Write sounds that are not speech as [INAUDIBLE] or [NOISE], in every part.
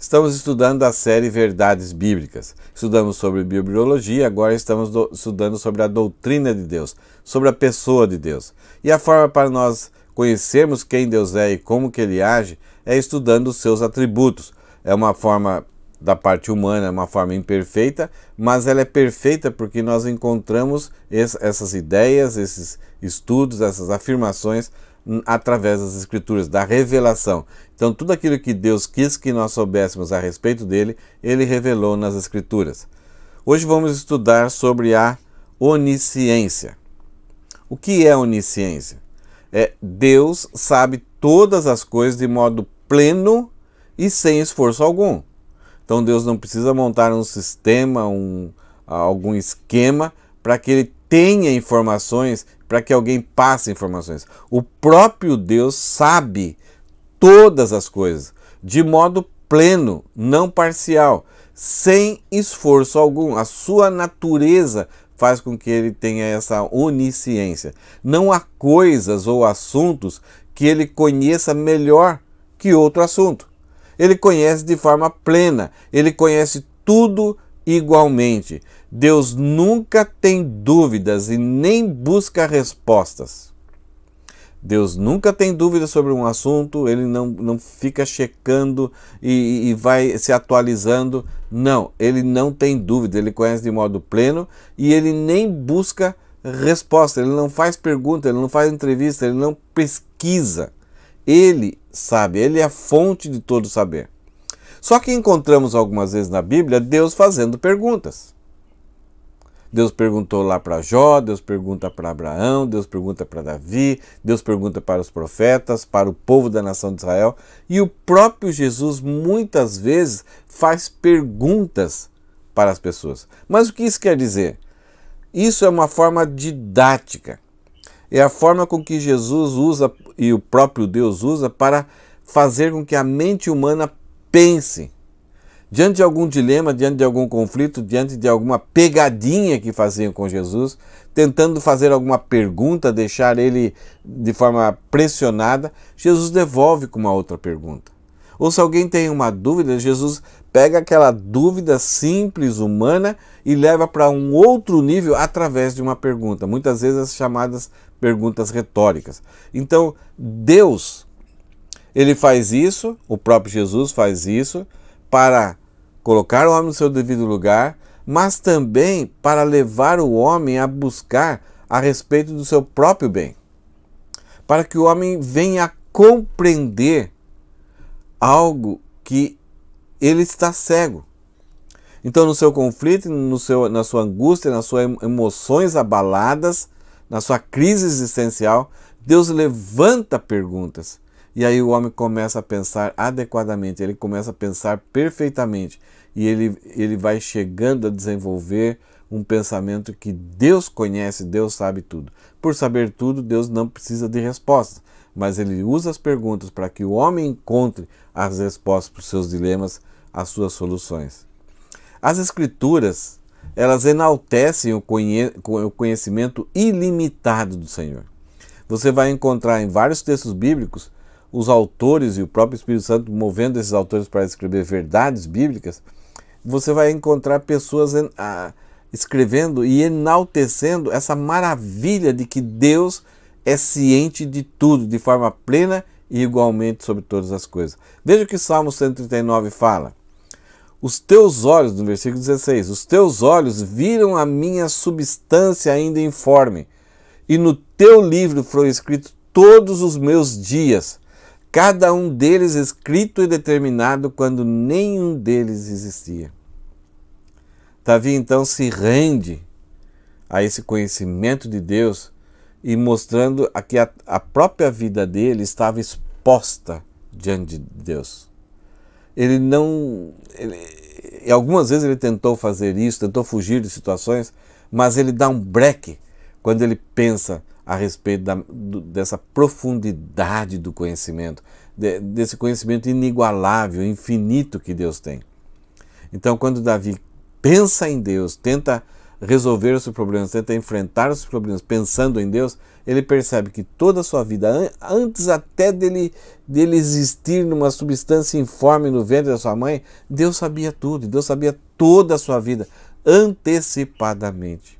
Estamos estudando a série Verdades Bíblicas. Estudamos sobre bibliologia, agora estamos estudando sobre a doutrina de Deus, sobre a pessoa de Deus. E a forma para nós conhecermos quem Deus é e como que ele age é estudando os seus atributos. É uma forma da parte humana, é uma forma imperfeita, mas ela é perfeita porque nós encontramos essas ideias, esses estudos, essas afirmações através das Escrituras, da revelação. Então, tudo aquilo que Deus quis que nós soubéssemos a respeito dele, ele revelou nas Escrituras. Hoje vamos estudar sobre a onisciência. O que é onisciência? É Deus sabe todas as coisas de modo pleno e sem esforço algum. Então, Deus não precisa montar um sistema, um, algum esquema para que ele tenha informações para que alguém passe informações. O próprio Deus sabe todas as coisas, de modo pleno, não parcial, sem esforço algum. A sua natureza faz com que ele tenha essa onisciência. Não há coisas ou assuntos que ele conheça melhor que outro assunto. Ele conhece de forma plena, ele conhece tudo igualmente. Deus nunca tem dúvidas e nem busca respostas. Deus nunca tem dúvida sobre um assunto, ele não, não fica checando e, e vai se atualizando. Não, ele não tem dúvida, ele conhece de modo pleno e ele nem busca resposta, ele não faz pergunta, ele não faz entrevista, ele não pesquisa. Ele sabe, ele é a fonte de todo saber. Só que encontramos algumas vezes na Bíblia Deus fazendo perguntas. Deus perguntou lá para Jó, Deus pergunta para Abraão, Deus pergunta para Davi, Deus pergunta para os profetas, para o povo da nação de Israel. E o próprio Jesus muitas vezes faz perguntas para as pessoas. Mas o que isso quer dizer? Isso é uma forma didática. É a forma com que Jesus usa e o próprio Deus usa para fazer com que a mente humana Pense. Diante de algum dilema, diante de algum conflito, diante de alguma pegadinha que faziam com Jesus, tentando fazer alguma pergunta, deixar ele de forma pressionada, Jesus devolve com uma outra pergunta. Ou se alguém tem uma dúvida, Jesus pega aquela dúvida simples, humana, e leva para um outro nível através de uma pergunta, muitas vezes as chamadas perguntas retóricas. Então, Deus ele faz isso, o próprio Jesus faz isso, para colocar o homem no seu devido lugar, mas também para levar o homem a buscar a respeito do seu próprio bem. Para que o homem venha a compreender algo que ele está cego. Então, no seu conflito, no seu, na sua angústia, nas suas emoções abaladas, na sua crise existencial, Deus levanta perguntas e aí o homem começa a pensar adequadamente, ele começa a pensar perfeitamente e ele, ele vai chegando a desenvolver um pensamento que Deus conhece, Deus sabe tudo. Por saber tudo, Deus não precisa de respostas, mas ele usa as perguntas para que o homem encontre as respostas para os seus dilemas, as suas soluções. As escrituras, elas enaltecem o, conhe o conhecimento ilimitado do Senhor. Você vai encontrar em vários textos bíblicos os autores e o próprio Espírito Santo movendo esses autores para escrever verdades bíblicas, você vai encontrar pessoas escrevendo e enaltecendo essa maravilha de que Deus é ciente de tudo, de forma plena e igualmente sobre todas as coisas. Veja o que Salmo 139 fala. Os teus olhos, no versículo 16, os teus olhos viram a minha substância ainda informe, e no teu livro foram escritos todos os meus dias, cada um deles escrito e determinado quando nenhum deles existia. Davi então se rende a esse conhecimento de Deus e mostrando a que a, a própria vida dele estava exposta diante de Deus. Ele não. Ele, algumas vezes ele tentou fazer isso, tentou fugir de situações, mas ele dá um breque quando ele pensa: a respeito da, do, dessa profundidade do conhecimento, de, desse conhecimento inigualável, infinito que Deus tem. Então, quando Davi pensa em Deus, tenta resolver os seus problemas, tenta enfrentar os seus problemas pensando em Deus, ele percebe que toda a sua vida, antes até dele, dele existir numa substância informe no ventre da sua mãe, Deus sabia tudo, Deus sabia toda a sua vida antecipadamente.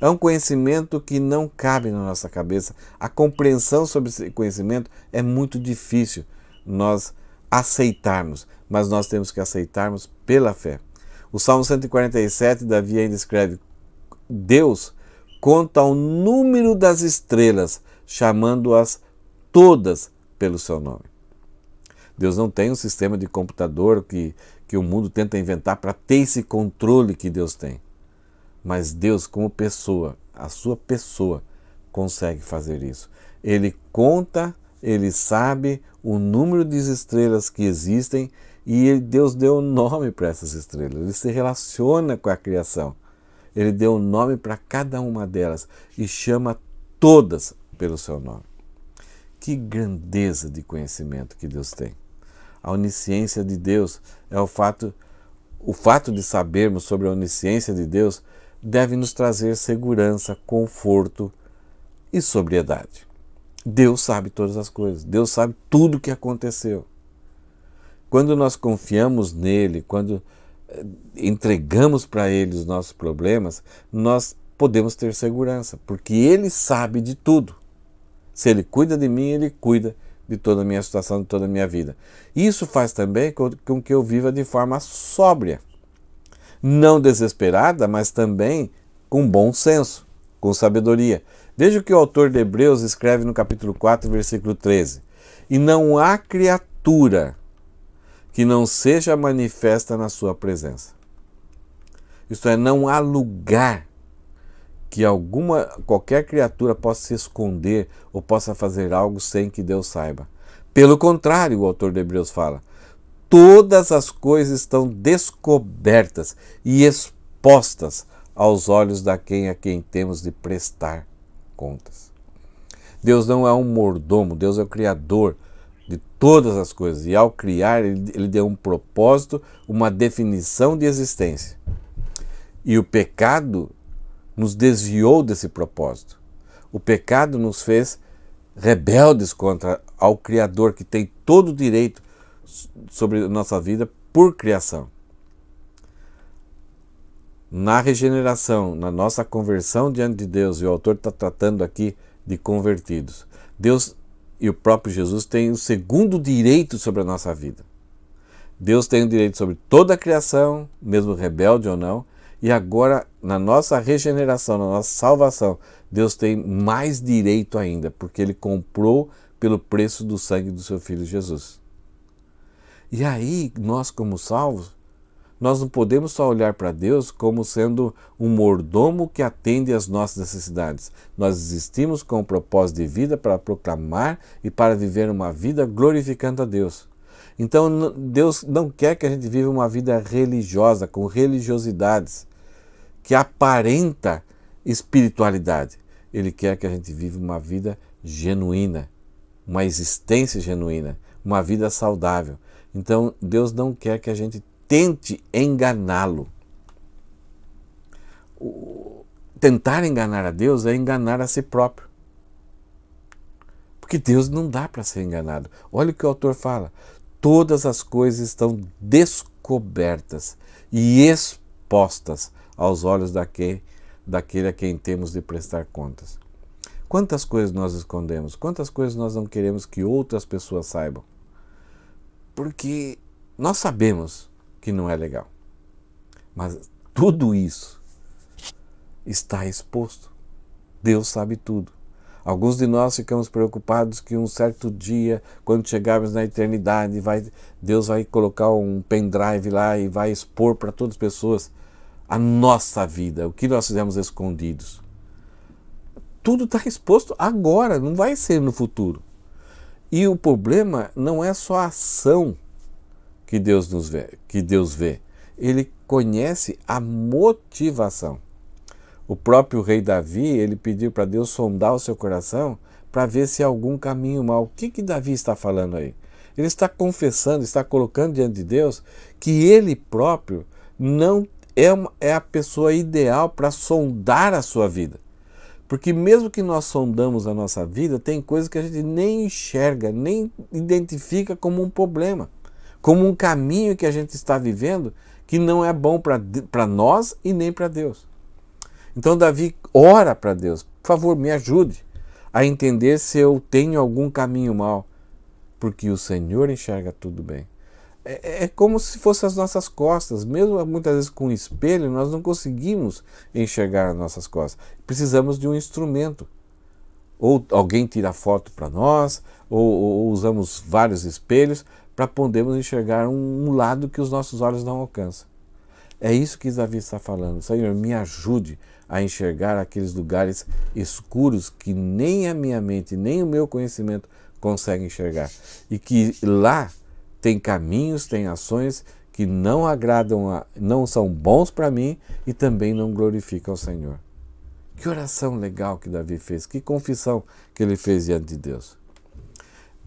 É um conhecimento que não cabe na nossa cabeça. A compreensão sobre esse conhecimento é muito difícil nós aceitarmos, mas nós temos que aceitarmos pela fé. O Salmo 147, Davi ainda escreve: Deus conta o número das estrelas, chamando-as todas pelo seu nome. Deus não tem um sistema de computador que, que o mundo tenta inventar para ter esse controle que Deus tem. Mas Deus, como pessoa, a sua pessoa, consegue fazer isso. Ele conta, ele sabe o número de estrelas que existem e Deus deu nome para essas estrelas. Ele se relaciona com a criação. Ele deu nome para cada uma delas e chama todas pelo seu nome. Que grandeza de conhecimento que Deus tem. A onisciência de Deus é o fato o fato de sabermos sobre a onisciência de Deus deve nos trazer segurança, conforto e sobriedade. Deus sabe todas as coisas, Deus sabe tudo o que aconteceu. Quando nós confiamos nele, quando eh, entregamos para ele os nossos problemas, nós podemos ter segurança, porque ele sabe de tudo. Se ele cuida de mim, ele cuida de toda a minha situação, de toda a minha vida. Isso faz também com que eu viva de forma sóbria não desesperada, mas também com bom senso, com sabedoria. Veja o que o autor de Hebreus escreve no capítulo 4, versículo 13: E não há criatura que não seja manifesta na sua presença. Isto é, não há lugar que alguma qualquer criatura possa se esconder ou possa fazer algo sem que Deus saiba. Pelo contrário, o autor de Hebreus fala, todas as coisas estão descobertas e expostas aos olhos da quem a quem temos de prestar contas. Deus não é um mordomo, Deus é o criador de todas as coisas e ao criar ele deu um propósito, uma definição de existência. E o pecado nos desviou desse propósito. O pecado nos fez rebeldes contra ao criador que tem todo o direito sobre a nossa vida por criação. Na regeneração, na nossa conversão diante de Deus, e o autor está tratando aqui de convertidos. Deus e o próprio Jesus têm o segundo direito sobre a nossa vida. Deus tem o direito sobre toda a criação, mesmo rebelde ou não, e agora, na nossa regeneração, na nossa salvação, Deus tem mais direito ainda, porque Ele comprou pelo preço do sangue do seu Filho Jesus. E aí, nós, como salvos, nós não podemos só olhar para Deus como sendo um mordomo que atende às nossas necessidades. Nós existimos com o um propósito de vida para proclamar e para viver uma vida glorificando a Deus. Então, Deus não quer que a gente viva uma vida religiosa, com religiosidades, que aparenta espiritualidade. Ele quer que a gente viva uma vida genuína, uma existência genuína, uma vida saudável. Então, Deus não quer que a gente tente enganá-lo. Tentar enganar a Deus é enganar a si próprio. Porque Deus não dá para ser enganado. Olha o que o autor fala: todas as coisas estão descobertas e expostas aos olhos daquele, daquele a quem temos de prestar contas. Quantas coisas nós escondemos? Quantas coisas nós não queremos que outras pessoas saibam? Porque nós sabemos que não é legal. Mas tudo isso está exposto. Deus sabe tudo. Alguns de nós ficamos preocupados que um certo dia, quando chegarmos na eternidade, vai, Deus vai colocar um pendrive lá e vai expor para todas as pessoas a nossa vida, o que nós fizemos escondidos. Tudo está exposto agora, não vai ser no futuro. E o problema não é só a ação que Deus nos vê, que Deus vê. Ele conhece a motivação. O próprio rei Davi, ele pediu para Deus sondar o seu coração para ver se há algum caminho mal. O que que Davi está falando aí? Ele está confessando, está colocando diante de Deus que ele próprio não é, uma, é a pessoa ideal para sondar a sua vida. Porque mesmo que nós sondamos a nossa vida, tem coisas que a gente nem enxerga, nem identifica como um problema, como um caminho que a gente está vivendo que não é bom para nós e nem para Deus. Então Davi ora para Deus, por favor, me ajude a entender se eu tenho algum caminho mal, porque o Senhor enxerga tudo bem. É, é, é, como se fossem as nossas costas. Mesmo muitas vezes com um espelho, nós não conseguimos enxergar as nossas costas. Precisamos de um instrumento. Ou alguém tira foto para nós, ou, ou, usamos vários espelhos para podermos enxergar um, um lado que os nossos olhos não alcançam. É isso que Davi está falando. Senhor, me ajude a enxergar aqueles lugares escuros que nem a minha mente, nem o meu conhecimento consegue enxergar. E que lá tem caminhos, tem ações que não agradam, a, não são bons para mim e também não glorificam o Senhor. Que oração legal que Davi fez, que confissão que ele fez diante de Deus.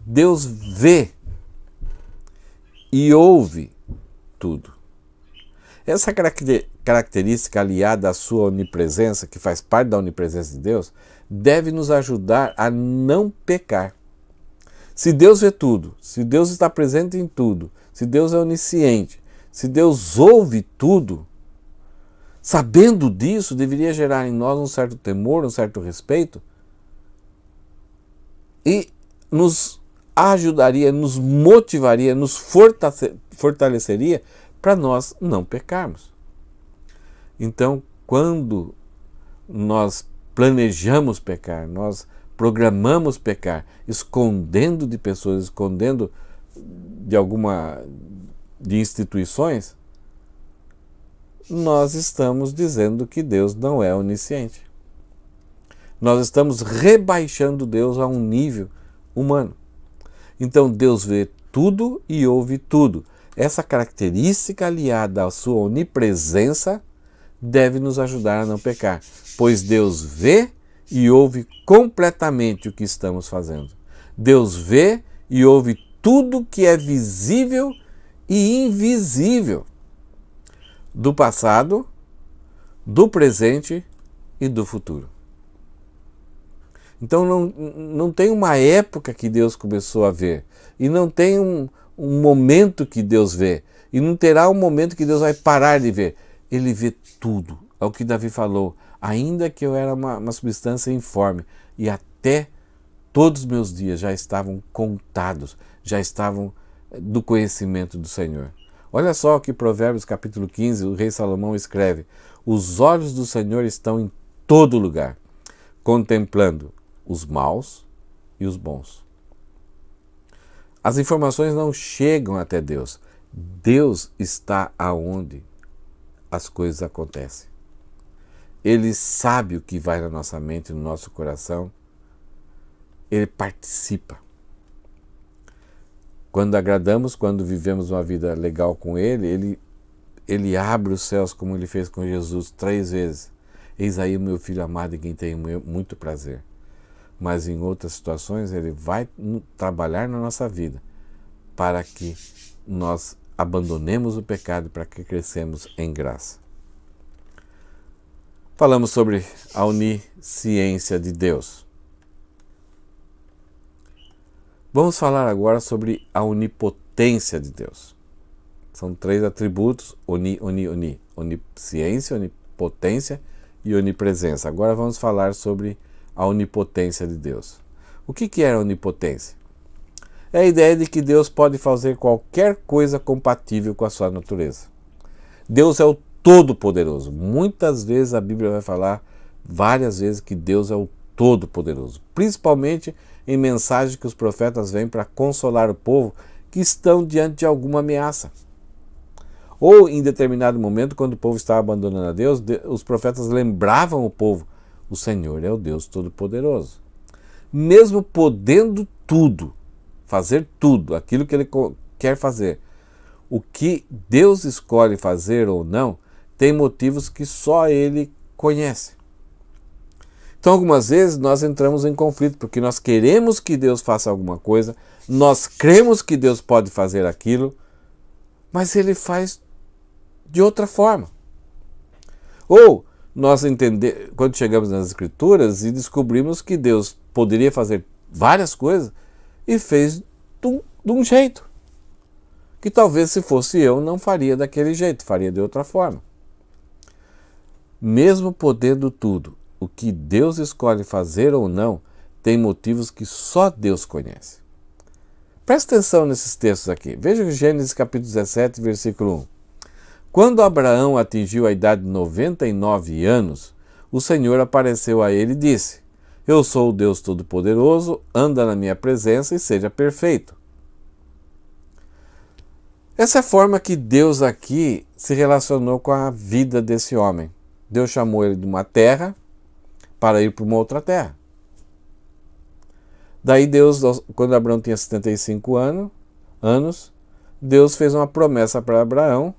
Deus vê e ouve tudo. Essa característica aliada à sua onipresença, que faz parte da onipresença de Deus, deve nos ajudar a não pecar. Se Deus vê tudo, se Deus está presente em tudo, se Deus é onisciente, se Deus ouve tudo, sabendo disso, deveria gerar em nós um certo temor, um certo respeito e nos ajudaria, nos motivaria, nos fortaleceria para nós não pecarmos. Então, quando nós planejamos pecar, nós programamos pecar, escondendo de pessoas, escondendo de alguma de instituições, nós estamos dizendo que Deus não é onisciente. Nós estamos rebaixando Deus a um nível humano. Então Deus vê tudo e ouve tudo. Essa característica aliada à sua onipresença deve nos ajudar a não pecar, pois Deus vê e ouve completamente o que estamos fazendo. Deus vê e ouve tudo que é visível e invisível do passado, do presente e do futuro. Então não, não tem uma época que Deus começou a ver, e não tem um, um momento que Deus vê, e não terá um momento que Deus vai parar de ver. Ele vê tudo. É o que Davi falou ainda que eu era uma, uma substância informe, e até todos os meus dias já estavam contados, já estavam eh, do conhecimento do Senhor. Olha só o que Provérbios capítulo 15, o rei Salomão escreve: Os olhos do Senhor estão em todo lugar, contemplando os maus e os bons. As informações não chegam até Deus. Deus está aonde as coisas acontecem. Ele sabe o que vai na nossa mente, no nosso coração. Ele participa. Quando agradamos, quando vivemos uma vida legal com Ele, Ele, ele abre os céus como Ele fez com Jesus três vezes. Eis aí o meu filho amado em quem tenho muito prazer. Mas em outras situações Ele vai trabalhar na nossa vida para que nós abandonemos o pecado para que crescemos em graça. Falamos sobre a onisciência de Deus. Vamos falar agora sobre a onipotência de Deus. São três atributos: oni, oni, oni, onisciência, onipotência e onipresença. Agora vamos falar sobre a onipotência de Deus. O que, que é a onipotência? É a ideia de que Deus pode fazer qualquer coisa compatível com a sua natureza. Deus é o Todo-Poderoso. Muitas vezes a Bíblia vai falar várias vezes que Deus é o Todo-Poderoso, principalmente em mensagens que os profetas vêm para consolar o povo que estão diante de alguma ameaça. Ou em determinado momento, quando o povo estava abandonando a Deus, os profetas lembravam o povo: o Senhor é o Deus Todo-Poderoso. Mesmo podendo tudo, fazer tudo, aquilo que ele quer fazer, o que Deus escolhe fazer ou não tem motivos que só ele conhece. Então, algumas vezes nós entramos em conflito porque nós queremos que Deus faça alguma coisa, nós cremos que Deus pode fazer aquilo, mas ele faz de outra forma. Ou nós entender, quando chegamos nas escrituras e descobrimos que Deus poderia fazer várias coisas e fez de um, de um jeito que talvez se fosse eu não faria daquele jeito, faria de outra forma. Mesmo podendo tudo, o que Deus escolhe fazer ou não tem motivos que só Deus conhece. Presta atenção nesses textos aqui. Veja Gênesis capítulo 17, versículo 1. Quando Abraão atingiu a idade de 99 anos, o Senhor apareceu a ele e disse: Eu sou o Deus Todo-Poderoso, anda na minha presença e seja perfeito. Essa é a forma que Deus aqui se relacionou com a vida desse homem. Deus chamou ele de uma terra para ir para uma outra terra. Daí Deus, quando Abraão tinha 75 anos, anos Deus fez uma promessa para Abraão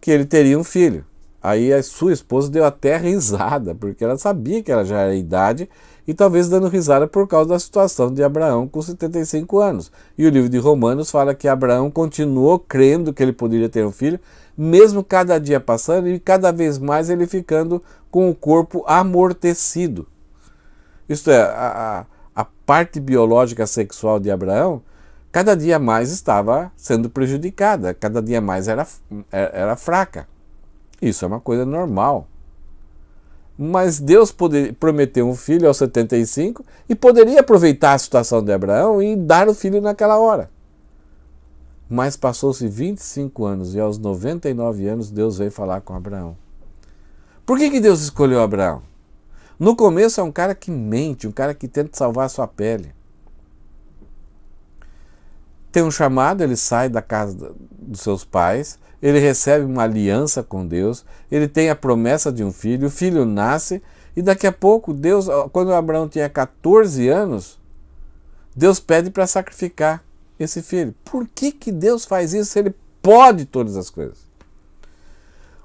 que ele teria um filho. Aí a sua esposa deu até [LAUGHS] risada, porque ela sabia que ela já era idade e talvez dando risada por causa da situação de Abraão com 75 anos. E o livro de Romanos fala que Abraão continuou crendo que ele poderia ter um filho, mesmo cada dia passando e cada vez mais ele ficando com o corpo amortecido. Isto é, a, a parte biológica sexual de Abraão cada dia mais estava sendo prejudicada, cada dia mais era, era fraca. Isso é uma coisa normal. Mas Deus poder, prometeu um filho aos 75 e poderia aproveitar a situação de Abraão e dar o filho naquela hora. Mas passou-se 25 anos e aos 99 anos Deus veio falar com Abraão. Por que, que Deus escolheu Abraão? No começo é um cara que mente, um cara que tenta salvar a sua pele tem um chamado, ele sai da casa dos seus pais, ele recebe uma aliança com Deus, ele tem a promessa de um filho, o filho nasce e daqui a pouco Deus, quando Abraão tinha 14 anos, Deus pede para sacrificar esse filho. Por que, que Deus faz isso se ele pode todas as coisas?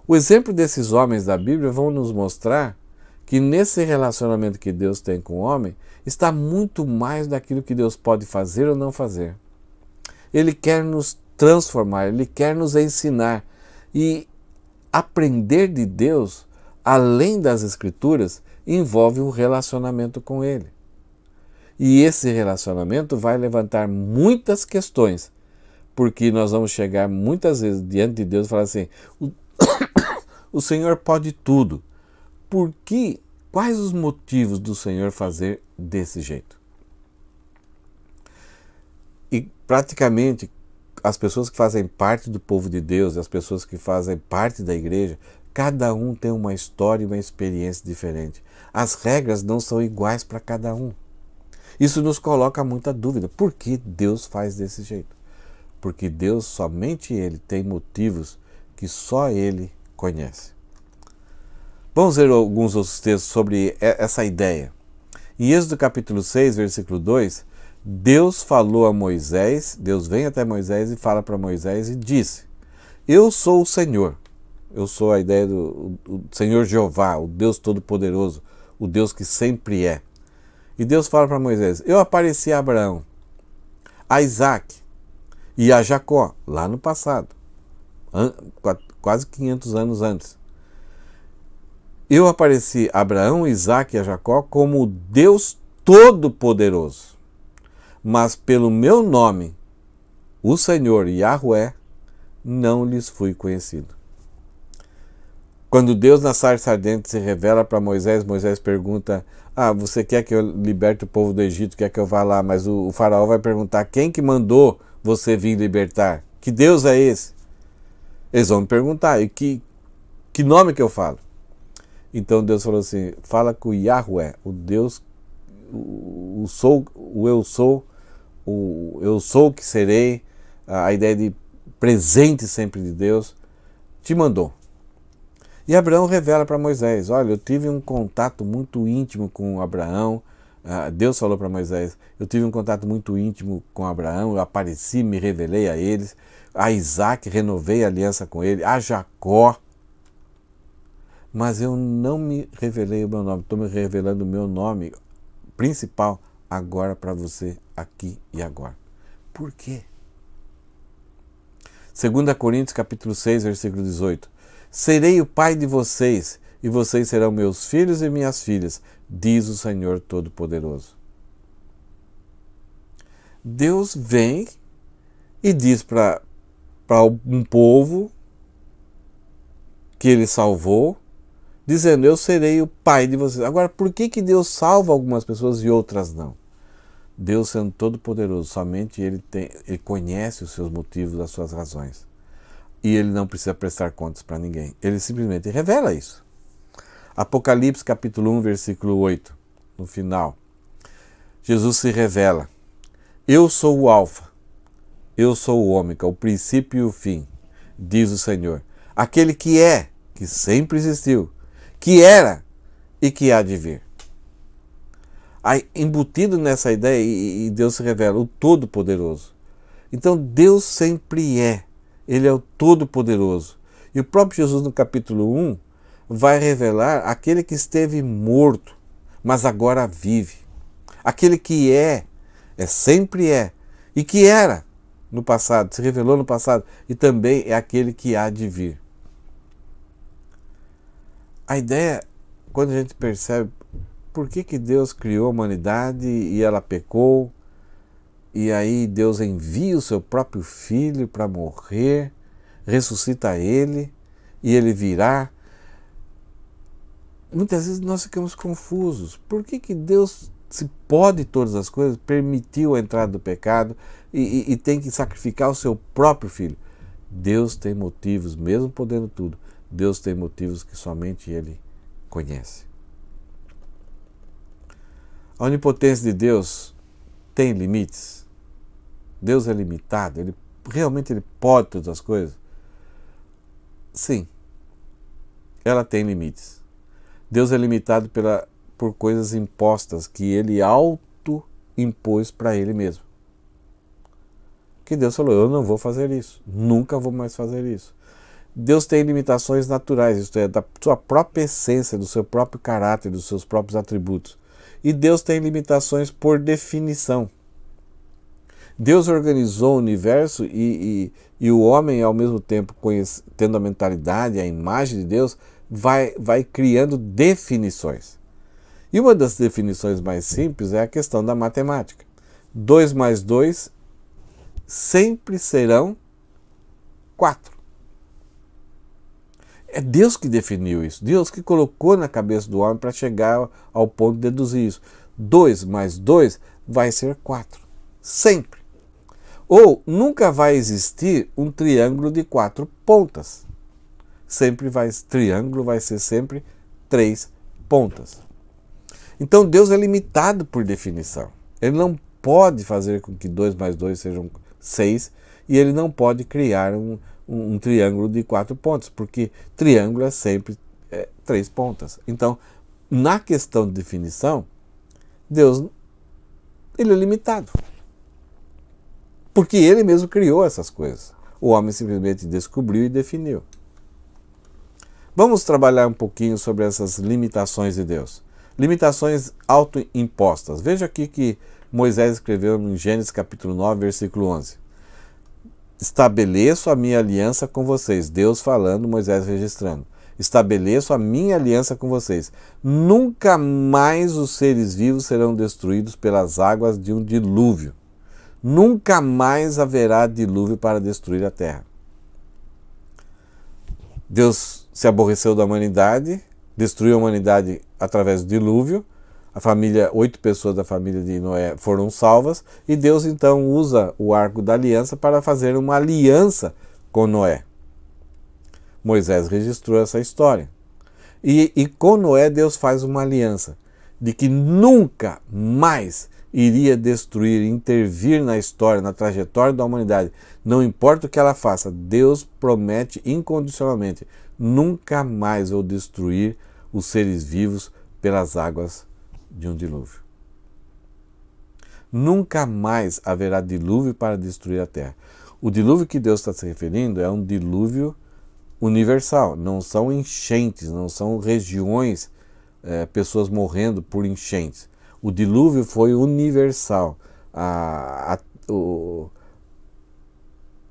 O exemplo desses homens da Bíblia vão nos mostrar que nesse relacionamento que Deus tem com o homem está muito mais daquilo que Deus pode fazer ou não fazer. Ele quer nos transformar, ele quer nos ensinar. E aprender de Deus, além das Escrituras, envolve um relacionamento com Ele. E esse relacionamento vai levantar muitas questões, porque nós vamos chegar muitas vezes diante de Deus e falar assim: o, [COUGHS] o Senhor pode tudo. Por que? Quais os motivos do Senhor fazer desse jeito? E praticamente as pessoas que fazem parte do povo de Deus, as pessoas que fazem parte da igreja, cada um tem uma história e uma experiência diferente. As regras não são iguais para cada um. Isso nos coloca muita dúvida. Por que Deus faz desse jeito? Porque Deus, somente Ele, tem motivos que só Ele conhece. Vamos ver alguns outros textos sobre essa ideia. Em Êxodo capítulo 6, versículo 2, Deus falou a Moisés, Deus vem até Moisés e fala para Moisés e disse: Eu sou o Senhor. Eu sou a ideia do Senhor Jeová, o Deus Todo-Poderoso, o Deus que sempre é. E Deus fala para Moisés: Eu apareci a Abraão, a Isaac e a Jacó, lá no passado, quase 500 anos antes. Eu apareci a Abraão, Isaac e a Jacó como o Deus Todo-Poderoso mas pelo meu nome, o Senhor Yahweh, não lhes fui conhecido. Quando Deus na sarça ardente se revela para Moisés, Moisés pergunta: Ah, você quer que eu liberte o povo do Egito? Quer que eu vá lá? Mas o, o faraó vai perguntar: Quem que mandou você vir libertar? Que Deus é esse? Eles vão me perguntar: E que, que nome que eu falo? Então Deus falou assim: Fala com Yahweh, o Deus, o, o sou, o eu sou o eu sou o que serei, a ideia de presente sempre de Deus, te mandou. E Abraão revela para Moisés: Olha, eu tive um contato muito íntimo com Abraão. Deus falou para Moisés: Eu tive um contato muito íntimo com Abraão, eu apareci, me revelei a eles. A Isaac, renovei a aliança com ele. A Jacó. Mas eu não me revelei o meu nome, estou me revelando o meu nome principal agora para você, aqui e agora. Por quê? 2 Coríntios capítulo 6, versículo 18. Serei o pai de vocês, e vocês serão meus filhos e minhas filhas, diz o Senhor Todo-Poderoso. Deus vem e diz para um povo que ele salvou, dizendo: Eu serei o pai de vocês. Agora, por que, que Deus salva algumas pessoas e outras não? Deus sendo todo-poderoso, somente ele, tem, ele conhece os seus motivos, as suas razões. E ele não precisa prestar contas para ninguém. Ele simplesmente revela isso. Apocalipse capítulo 1, versículo 8, no final. Jesus se revela: Eu sou o Alfa, eu sou o Ômega, o princípio e o fim, diz o Senhor. Aquele que é, que sempre existiu, que era e que há de vir embutido nessa ideia e, Deus se revela o Todo-Poderoso. Então Deus sempre é, Ele é o Todo-Poderoso. E o próprio Jesus, no capítulo 1, vai revelar aquele que esteve morto, mas agora vive. Aquele que é, é sempre é, e que era no passado, se revelou no passado, e também é aquele que há de vir. A ideia, quando a gente percebe por que, que Deus criou a humanidade e ela pecou, e aí Deus envia o seu próprio filho para morrer, ressuscita ele e ele virá. Muitas vezes nós ficamos confusos. Por que, que Deus se pode todas as coisas, permitiu a entrada do pecado e, e, e tem que sacrificar o seu próprio filho? Deus tem motivos, mesmo podendo tudo, Deus tem motivos que somente Ele conhece. A onipotência de Deus tem limites. Deus é limitado, ele realmente ele pode todas as coisas. Sim. Ela tem limites. Deus é limitado pela por coisas impostas que ele auto impôs para ele mesmo. Que Deus falou: "Eu não vou fazer isso, nunca vou mais fazer isso". Deus tem limitações naturais, isto é, da sua própria essência, do seu próprio caráter, dos seus próprios atributos. E Deus tem limitações por definição. Deus organizou o universo e, e, e o homem, ao mesmo tempo conhece, tendo a mentalidade, a imagem de Deus, vai, vai criando definições. E uma das definições mais simples é a questão da matemática. 2 mais 2 sempre serão 4. É Deus que definiu isso, Deus que colocou na cabeça do homem para chegar ao ponto de deduzir isso. 2 mais 2 vai ser 4. Sempre. Ou nunca vai existir um triângulo de quatro pontas. Sempre vai triângulo vai ser sempre três pontas. Então Deus é limitado por definição. Ele não pode fazer com que 2 mais 2 sejam 6 e ele não pode criar um, um, um triângulo de quatro pontas, porque triângulo é sempre é, três pontas. Então, na questão de definição, Deus ele é limitado. Porque ele mesmo criou essas coisas. O homem simplesmente descobriu e definiu. Vamos trabalhar um pouquinho sobre essas limitações de Deus. Limitações autoimpostas. Veja aqui que Moisés escreveu em Gênesis capítulo 9, versículo 11 estabeleço a minha aliança com vocês. Deus falando, Moisés registrando. Estabeleço a minha aliança com vocês. Nunca mais os seres vivos serão destruídos pelas águas de um dilúvio. Nunca mais haverá dilúvio para destruir a terra. Deus se aborreceu da humanidade, destruiu a humanidade através do dilúvio, a família, oito pessoas da família de Noé foram salvas e Deus então usa o arco da aliança para fazer uma aliança com Noé. Moisés registrou essa história. E, e com Noé Deus faz uma aliança de que nunca mais iria destruir, intervir na história, na trajetória da humanidade. Não importa o que ela faça, Deus promete incondicionalmente: nunca mais vou destruir os seres vivos pelas águas de um dilúvio. Nunca mais haverá dilúvio para destruir a terra. O dilúvio que Deus está se referindo é um dilúvio universal, não são enchentes, não são regiões, é, pessoas morrendo por enchentes. O dilúvio foi universal. A, a, o,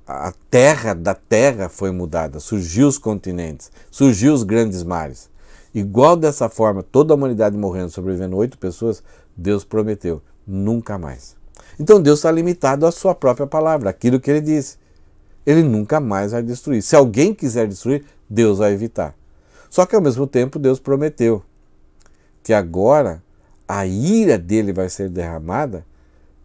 a terra da terra foi mudada, surgiu os continentes, surgiu os grandes mares igual dessa forma, toda a humanidade morrendo, sobrevivendo oito pessoas, Deus prometeu, nunca mais. Então Deus está limitado à sua própria palavra, aquilo que ele disse. Ele nunca mais vai destruir. Se alguém quiser destruir, Deus vai evitar. Só que ao mesmo tempo Deus prometeu que agora a ira dele vai ser derramada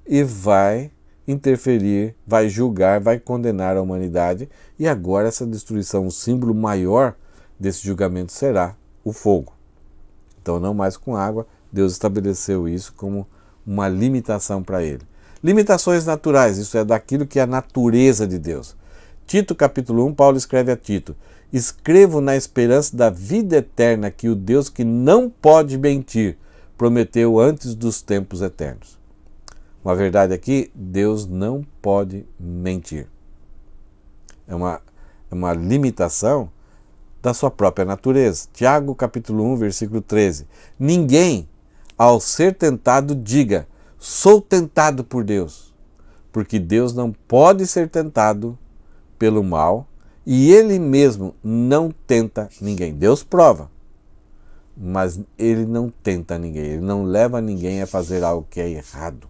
e vai interferir, vai julgar, vai condenar a humanidade. E agora essa destruição, o símbolo maior desse julgamento será o fogo. Então, não mais com água, Deus estabeleceu isso como uma limitação para ele. Limitações naturais, isso é daquilo que é a natureza de Deus. Tito capítulo 1, Paulo escreve a Tito: Escrevo na esperança da vida eterna que o Deus que não pode mentir prometeu antes dos tempos eternos. Uma verdade aqui, Deus não pode mentir. É uma, é uma limitação da sua própria natureza. Tiago capítulo 1, versículo 13. Ninguém, ao ser tentado, diga: sou tentado por Deus, porque Deus não pode ser tentado pelo mal e ele mesmo não tenta ninguém. Deus prova, mas ele não tenta ninguém, ele não leva ninguém a fazer algo que é errado.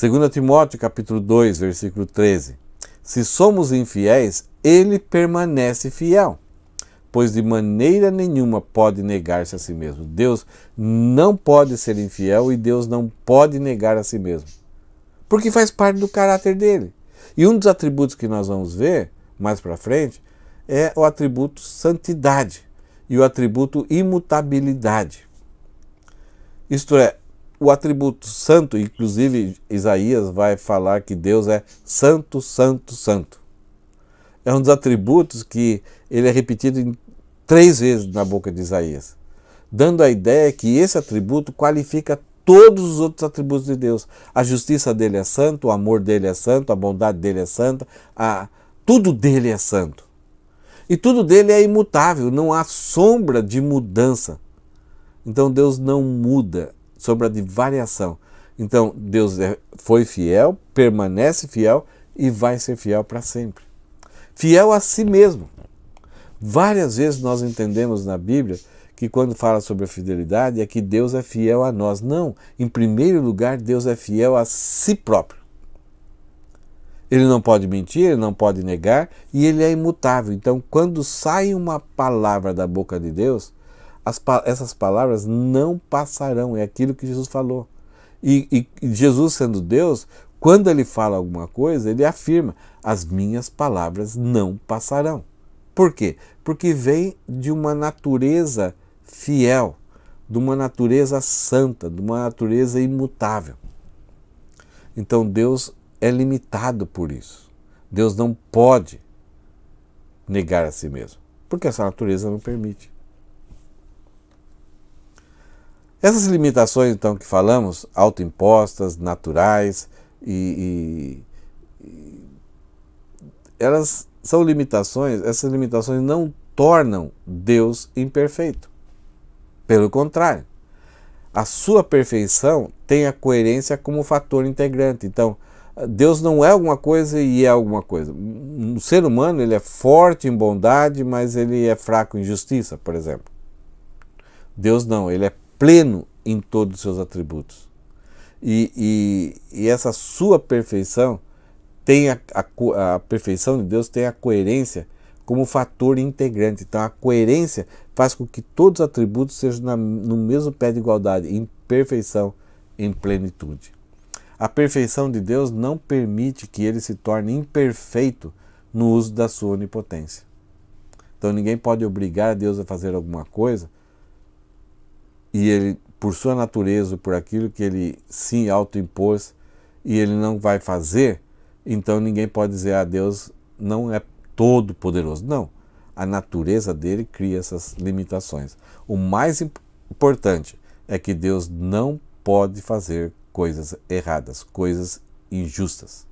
2 Timóteo capítulo 2, versículo 13. Se somos infiéis, ele permanece fiel, pois de maneira nenhuma pode negar-se a si mesmo. Deus não pode ser infiel e Deus não pode negar a si mesmo, porque faz parte do caráter dele. E um dos atributos que nós vamos ver mais para frente é o atributo santidade e o atributo imutabilidade. Isto é, o atributo santo, inclusive Isaías vai falar que Deus é santo, santo, santo é um dos atributos que ele é repetido três vezes na boca de Isaías, dando a ideia que esse atributo qualifica todos os outros atributos de Deus. A justiça dele é santo, o amor dele é santo, a bondade dele é santa, a... tudo dele é santo. E tudo dele é imutável, não há sombra de mudança. Então Deus não muda, sombra de variação. Então Deus é, foi fiel, permanece fiel e vai ser fiel para sempre fiel a si mesmo. Várias vezes nós entendemos na Bíblia que quando fala sobre a fidelidade é que Deus é fiel a nós. Não, em primeiro lugar, Deus é fiel a si próprio. Ele não pode mentir, ele não pode negar e ele é imutável. Então, quando sai uma palavra da boca de Deus, as, essas palavras não passarão, é aquilo que Jesus falou. E, e, Jesus, sendo Deus, quando ele fala alguma coisa, ele afirma: as minhas palavras não passarão. Por quê? Porque vem de uma natureza fiel, de uma natureza santa, de uma natureza imutável. Então Deus é limitado por isso. Deus não pode negar a si mesmo, porque essa natureza não permite. Essas limitações, então, que falamos, autoimpostas, naturais, e, e, elas são limitações, essas limitações não tornam Deus imperfeito. Pelo contrário, a sua perfeição tem a coerência como fator integrante. Então, Deus não é alguma coisa e é alguma coisa. Um ser humano ele é forte em bondade, mas ele é fraco em justiça, por exemplo. Deus não, ele é pleno em todos os seus atributos. E, e, e essa sua perfeição tem a, a, a perfeição de Deus tem a coerência como fator integrante. Então a coerência faz com que todos os atributos sejam na, no mesmo pé de igualdade, em perfeição, em plenitude. A perfeição de Deus não permite que ele se torne imperfeito no uso da sua onipotência. Então ninguém pode obrigar Deus a fazer alguma coisa e ele por sua natureza, por aquilo que ele se autoimpôs e ele não vai fazer, então ninguém pode dizer a ah, Deus não é todo poderoso. Não. A natureza dele cria essas limitações. O mais importante é que Deus não pode fazer coisas erradas, coisas injustas.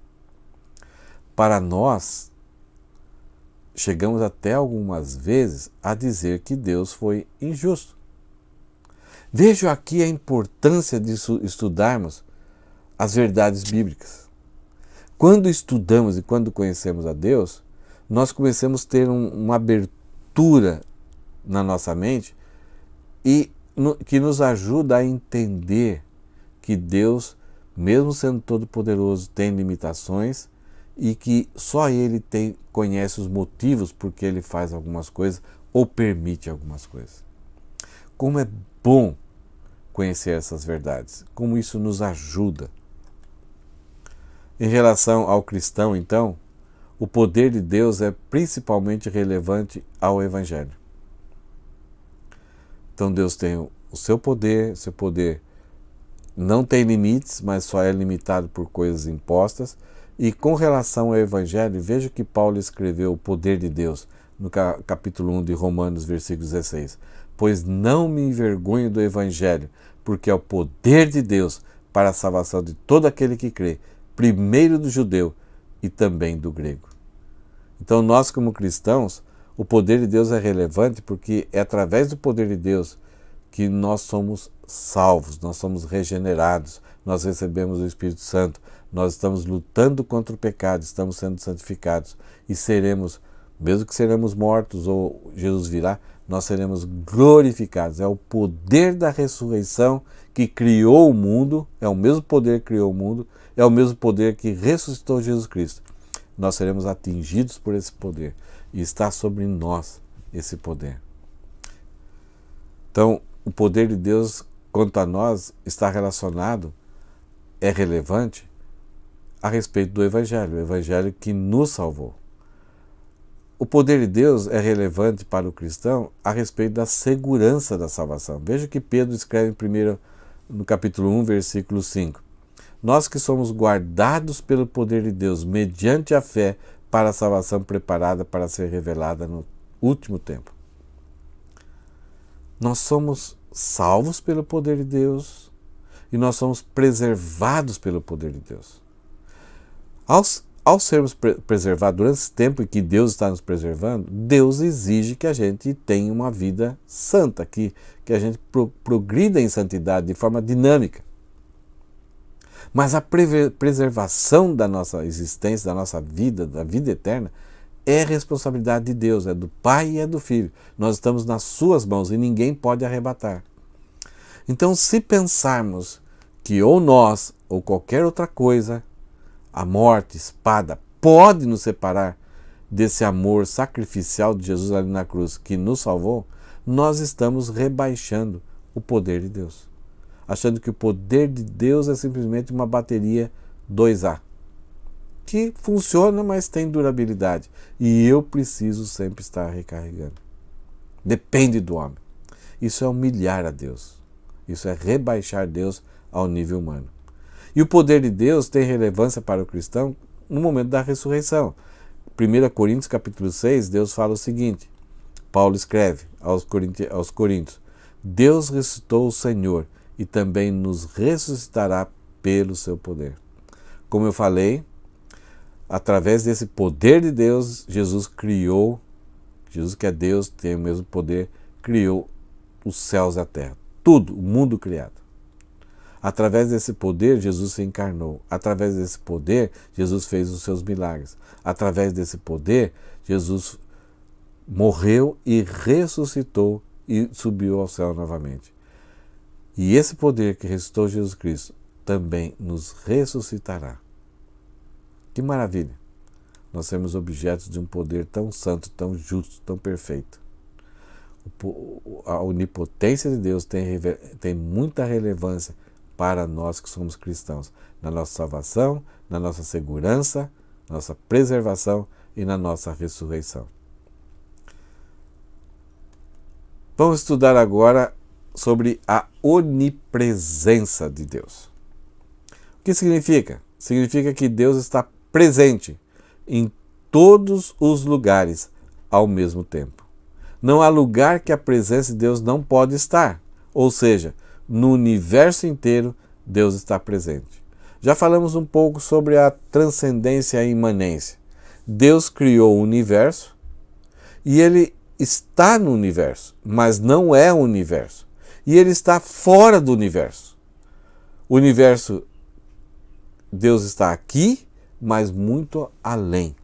Para nós, chegamos até algumas vezes a dizer que Deus foi injusto Vejo aqui a importância de estudarmos as verdades bíblicas. Quando estudamos e quando conhecemos a Deus, nós começamos a ter um, uma abertura na nossa mente e no, que nos ajuda a entender que Deus, mesmo sendo todo-poderoso, tem limitações e que só Ele tem, conhece os motivos porque Ele faz algumas coisas ou permite algumas coisas. Como é bom conhecer essas verdades, como isso nos ajuda. Em relação ao cristão, então, o poder de Deus é principalmente relevante ao Evangelho. Então Deus tem o seu poder, seu poder não tem limites, mas só é limitado por coisas impostas. E com relação ao Evangelho, veja que Paulo escreveu o poder de Deus no capítulo 1 de Romanos, versículo 16. Pois não me envergonho do Evangelho, porque é o poder de Deus para a salvação de todo aquele que crê, primeiro do judeu e também do grego. Então, nós, como cristãos, o poder de Deus é relevante porque é através do poder de Deus que nós somos salvos, nós somos regenerados, nós recebemos o Espírito Santo, nós estamos lutando contra o pecado, estamos sendo santificados e seremos, mesmo que seremos mortos ou Jesus virá, nós seremos glorificados. É o poder da ressurreição que criou o mundo, é o mesmo poder que criou o mundo, é o mesmo poder que ressuscitou Jesus Cristo. Nós seremos atingidos por esse poder e está sobre nós esse poder. Então, o poder de Deus quanto a nós está relacionado, é relevante a respeito do Evangelho, o Evangelho que nos salvou. O poder de Deus é relevante para o cristão a respeito da segurança da salvação. Veja que Pedro escreve primeiro no capítulo 1, versículo 5. Nós que somos guardados pelo poder de Deus mediante a fé para a salvação preparada para ser revelada no último tempo. Nós somos salvos pelo poder de Deus e nós somos preservados pelo poder de Deus. Aos ao sermos preservados durante esse tempo em que Deus está nos preservando, Deus exige que a gente tenha uma vida santa, que, que a gente pro, progrida em santidade de forma dinâmica. Mas a preservação da nossa existência, da nossa vida, da vida eterna, é responsabilidade de Deus, é do Pai e é do Filho. Nós estamos nas Suas mãos e ninguém pode arrebatar. Então, se pensarmos que ou nós ou qualquer outra coisa a morte, espada, pode nos separar desse amor sacrificial de Jesus ali na cruz que nos salvou, nós estamos rebaixando o poder de Deus. Achando que o poder de Deus é simplesmente uma bateria 2A, que funciona, mas tem durabilidade. E eu preciso sempre estar recarregando. Depende do homem. Isso é humilhar a Deus. Isso é rebaixar Deus ao nível humano. E o poder de Deus tem relevância para o cristão no momento da ressurreição. 1 Coríntios capítulo 6, Deus fala o seguinte: Paulo escreve aos, aos Coríntios: Deus ressuscitou o Senhor e também nos ressuscitará pelo seu poder. Como eu falei, através desse poder de Deus, Jesus criou, Jesus que é Deus, tem o mesmo poder, criou os céus e a terra, tudo, o mundo criado. Através desse poder, Jesus se encarnou. Através desse poder, Jesus fez os seus milagres. Através desse poder, Jesus morreu e ressuscitou e subiu ao céu novamente. E esse poder que ressuscitou Jesus Cristo também nos ressuscitará. Que maravilha! Nós somos objetos de um poder tão santo, tão justo, tão perfeito. A onipotência de Deus tem, tem muita relevância para nós que somos cristãos, na nossa salvação, na nossa segurança, nossa preservação e na nossa ressurreição. Vamos estudar agora sobre a onipresença de Deus. O que significa? Significa que Deus está presente em todos os lugares ao mesmo tempo. Não há lugar que a presença de Deus não pode estar. Ou seja, no universo inteiro, Deus está presente. Já falamos um pouco sobre a transcendência e a imanência. Deus criou o universo e ele está no universo, mas não é o universo. E ele está fora do universo. O universo, Deus está aqui, mas muito além.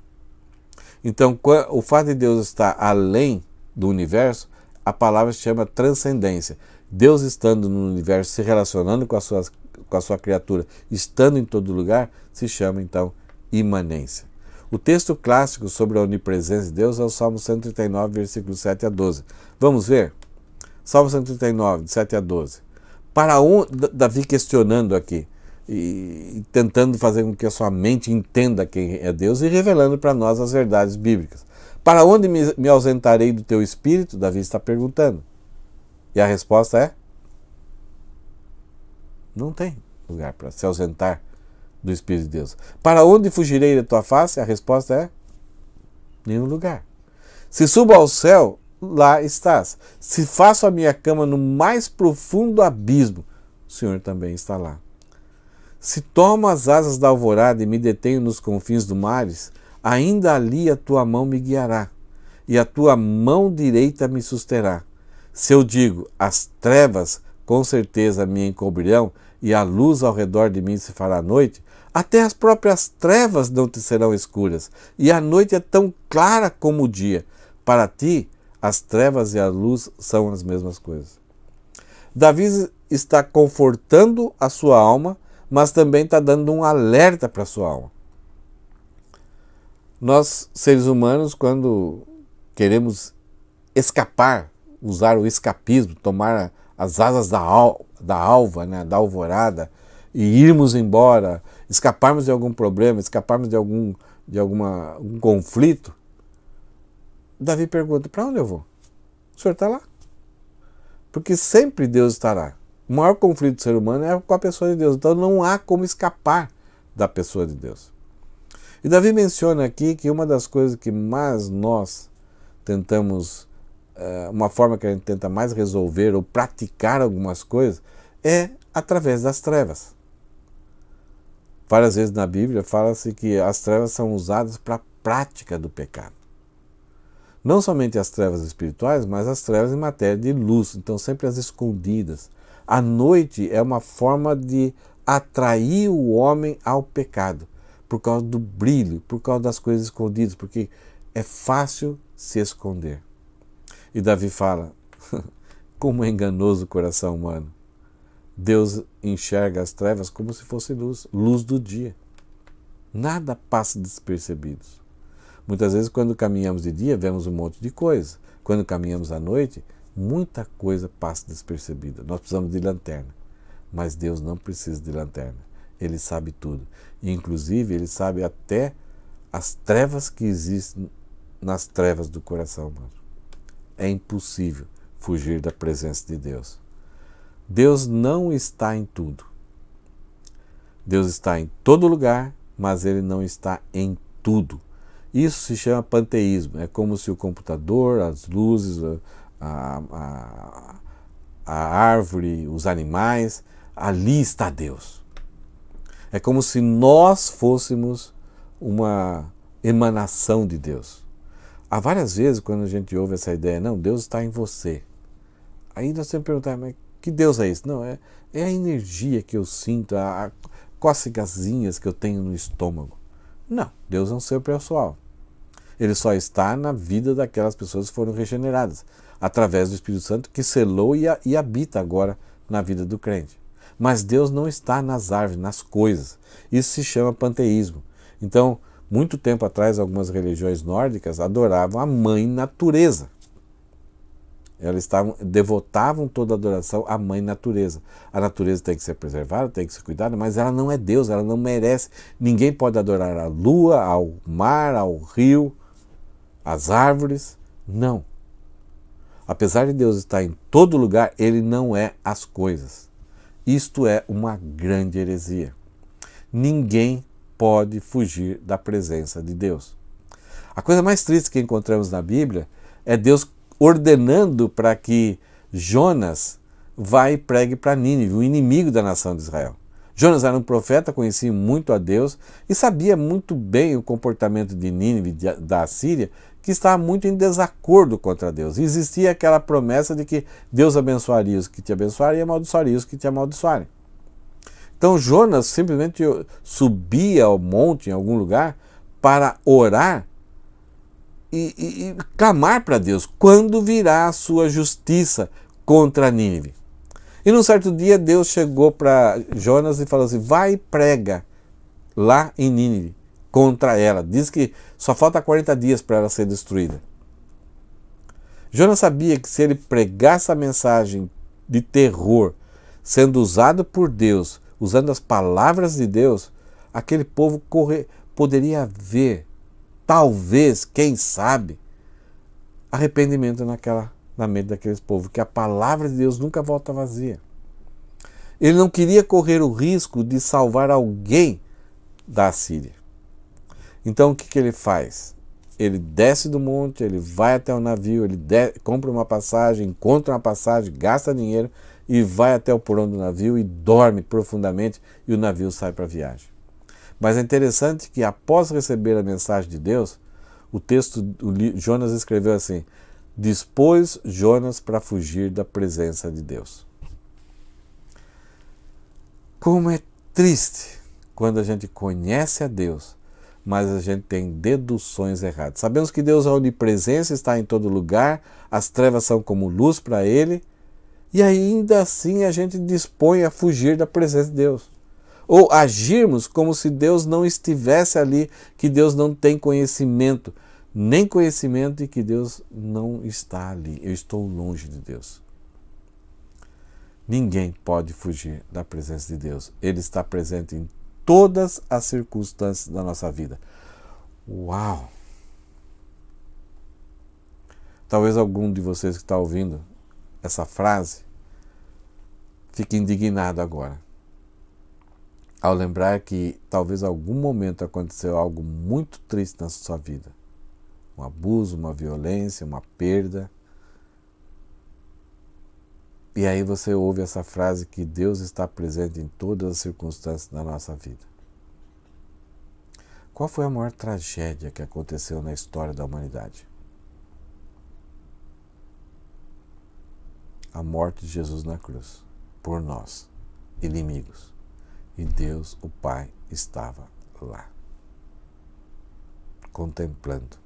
Então, o fato de Deus estar além do universo, a palavra se chama transcendência. Deus estando no universo, se relacionando com a sua, com a sua criatura, estando em todo lugar, se chama então imanência. O texto clássico sobre a onipresença de Deus é o Salmo 139, versículos 7 a 12. Vamos ver? Salmo 139, de 7 a 12. Para onde Davi questionando aqui e tentando fazer com que a sua mente entenda quem é Deus e revelando para nós as verdades bíblicas. Para onde me, me ausentarei do teu espírito? Davi está perguntando. E a resposta é: não tem lugar para se ausentar do Espírito de Deus. Para onde fugirei da tua face? A resposta é: nenhum lugar. Se subo ao céu, lá estás. Se faço a minha cama no mais profundo abismo, o Senhor também está lá. Se tomo as asas da alvorada e me detenho nos confins do mares, ainda ali a tua mão me guiará, e a tua mão direita me susterá. Se eu digo, as trevas com certeza me encobrirão e a luz ao redor de mim se fará noite, até as próprias trevas não te serão escuras, e a noite é tão clara como o dia. Para ti, as trevas e a luz são as mesmas coisas. Davi está confortando a sua alma, mas também está dando um alerta para a sua alma. Nós, seres humanos, quando queremos escapar usar o escapismo, tomar as asas da, al, da alva, né, da alvorada, e irmos embora, escaparmos de algum problema, escaparmos de algum, de alguma, algum conflito, Davi pergunta: para onde eu vou? O senhor está lá. Porque sempre Deus estará. O maior conflito do ser humano é com a pessoa de Deus. Então não há como escapar da pessoa de Deus. E Davi menciona aqui que uma das coisas que mais nós tentamos eh, uma forma que a gente tenta mais resolver ou praticar algumas coisas é através das trevas. Várias vezes na Bíblia fala-se que as trevas são usadas para a prática do pecado. Não somente as trevas espirituais, mas as trevas em matéria de luz, então sempre as escondidas. A noite é uma forma de atrair o homem ao pecado, por causa do brilho, por causa das coisas escondidas, porque é fácil se esconder. E Davi fala: [LAUGHS] Como é enganoso o coração humano! Deus enxerga as trevas como se fosse luz, luz do dia. Nada passa despercebido. Muitas vezes, quando caminhamos de dia, vemos um monte de coisa. Quando caminhamos à noite, muita coisa passa despercebida. Nós precisamos de lanterna. Mas Deus não precisa de lanterna. Ele sabe tudo. E, inclusive, ele sabe até as trevas que existem nas trevas do coração humano é impossível fugir da presença de Deus. Deus não está em tudo. Deus está em todo lugar, mas ele não está em tudo. Isso se chama panteísmo. É como se o computador, as luzes, a, a, a árvore, os animais, ali está Deus. É como se nós fôssemos uma emanação de Deus. Há várias vezes quando a gente ouve essa ideia, não, Deus está em você. Aí nós temos que mas que Deus é isso? Não, é, é a energia que eu sinto, a, a cócegazinhas que eu tenho no estômago. Não, Deus é um ser pessoal. Ele só está na vida daquelas pessoas que foram regeneradas, através do Espírito Santo que selou e, a, e habita agora na vida do crente. Mas Deus não está nas árvores, nas coisas. Isso se chama panteísmo. Então, muito tempo atrás, algumas religiões nórdicas adoravam a mãe natureza. Elas estavam, devotavam toda a adoração à mãe natureza. A natureza tem que ser preservada, tem que ser cuidada, mas ela não é Deus, ela não merece. Ninguém pode adorar a lua, ao mar, ao rio, às árvores. Não. Apesar de Deus estar em todo lugar, ele não é as coisas. Isto é uma grande heresia. Ninguém pode fugir da presença de Deus. A coisa mais triste que encontramos na Bíblia é Deus ordenando para que Jonas vá e pregue para Nínive, o inimigo da nação de Israel. Jonas era um profeta, conhecia muito a Deus e sabia muito bem o comportamento de Nínive, da Síria, que estava muito em desacordo contra Deus. existia aquela promessa de que Deus abençoaria os que te abençoarem e amaldiçoaria os que te amaldiçoarem. Então Jonas simplesmente subia ao monte em algum lugar para orar e, e, e clamar para Deus quando virá a sua justiça contra Nínive. E num certo dia Deus chegou para Jonas e falou assim: vai e prega lá em Nínive contra ela. Diz que só falta 40 dias para ela ser destruída. Jonas sabia que se ele pregasse a mensagem de terror sendo usado por Deus usando as palavras de Deus, aquele povo poderia ver, talvez, quem sabe, arrependimento naquela, na mente daqueles povos, que a palavra de Deus nunca volta vazia. Ele não queria correr o risco de salvar alguém da Assíria. Então o que, que ele faz? Ele desce do monte, ele vai até o navio, ele compra uma passagem, encontra uma passagem, gasta dinheiro e vai até o porão do navio e dorme profundamente e o navio sai para a viagem. Mas é interessante que após receber a mensagem de Deus, o texto Jonas escreveu assim: dispôs Jonas para fugir da presença de Deus. Como é triste quando a gente conhece a Deus, mas a gente tem deduções erradas. Sabemos que Deus é onipresença, está em todo lugar, as trevas são como luz para ele, e ainda assim a gente dispõe a fugir da presença de Deus. Ou agirmos como se Deus não estivesse ali, que Deus não tem conhecimento, nem conhecimento e que Deus não está ali. Eu estou longe de Deus. Ninguém pode fugir da presença de Deus. Ele está presente em todas as circunstâncias da nossa vida. Uau! Talvez algum de vocês que está ouvindo essa frase, fica indignado agora. Ao lembrar que talvez algum momento aconteceu algo muito triste na sua vida. Um abuso, uma violência, uma perda. E aí você ouve essa frase que Deus está presente em todas as circunstâncias da nossa vida. Qual foi a maior tragédia que aconteceu na história da humanidade? a morte de Jesus na cruz por nós, inimigos. E Deus, o Pai, estava lá, contemplando.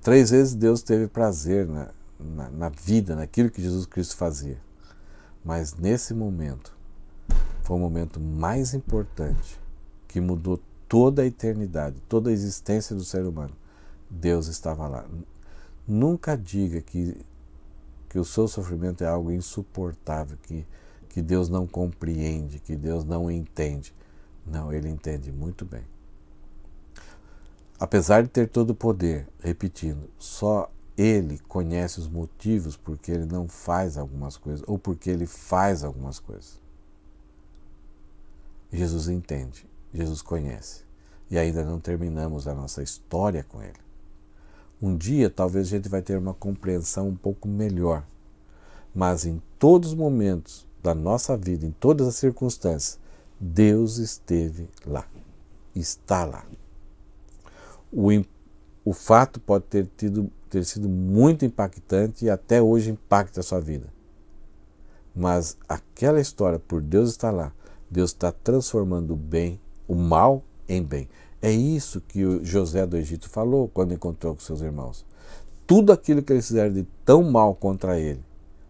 Três vezes Deus teve prazer na, na, na vida, naquilo que Jesus Cristo fazia. Mas nesse momento, foi o momento mais importante que mudou toda a eternidade, toda a existência do ser humano. Deus estava lá. Nunca diga que que o seu sofrimento é algo insuportável, que, que Deus não compreende, que Deus não entende. Não, ele entende muito bem. Apesar de ter todo o poder, repetindo, só ele conhece os motivos porque ele não faz algumas coisas ou porque ele faz algumas coisas. Jesus entende, Jesus conhece. E ainda não terminamos a nossa história com ele. Um dia talvez a gente vai ter uma compreensão um pouco melhor. Mas em todos os momentos da nossa vida, em todas as circunstâncias, Deus esteve lá. Está lá. O, o fato pode ter, tido, ter sido muito impactante e até hoje impacta a sua vida. Mas aquela história, por Deus está lá, Deus está transformando o bem, o mal, em bem. É isso que o José do Egito falou quando encontrou com seus irmãos. Tudo aquilo que eles fizeram de tão mal contra ele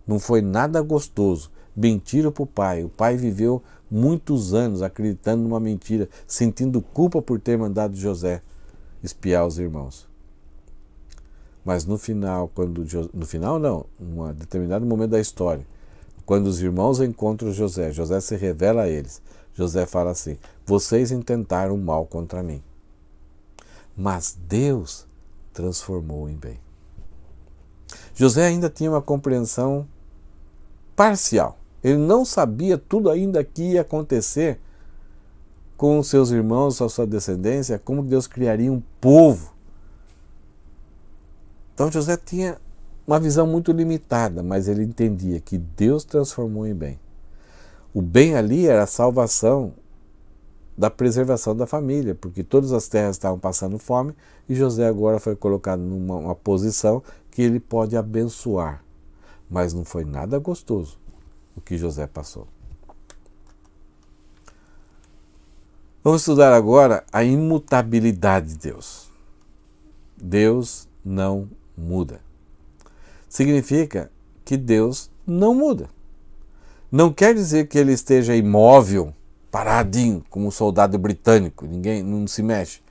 não foi nada gostoso. Mentira para o pai. O pai viveu muitos anos acreditando numa mentira, sentindo culpa por ter mandado José espiar os irmãos. Mas no final, quando no final não, um determinado momento da história, quando os irmãos encontram José, José se revela a eles. José fala assim: Vocês intentaram mal contra mim, mas Deus transformou em bem. José ainda tinha uma compreensão parcial. Ele não sabia tudo ainda que ia acontecer com os seus irmãos, a sua descendência, como Deus criaria um povo. Então José tinha uma visão muito limitada, mas ele entendia que Deus transformou em bem. O bem ali era a salvação da preservação da família, porque todas as terras estavam passando fome e José agora foi colocado numa posição que ele pode abençoar. Mas não foi nada gostoso o que José passou. Vamos estudar agora a imutabilidade de Deus. Deus não muda. Significa que Deus não muda não quer dizer que ele esteja imóvel, paradinho, como um soldado britânico, ninguém não se mexe,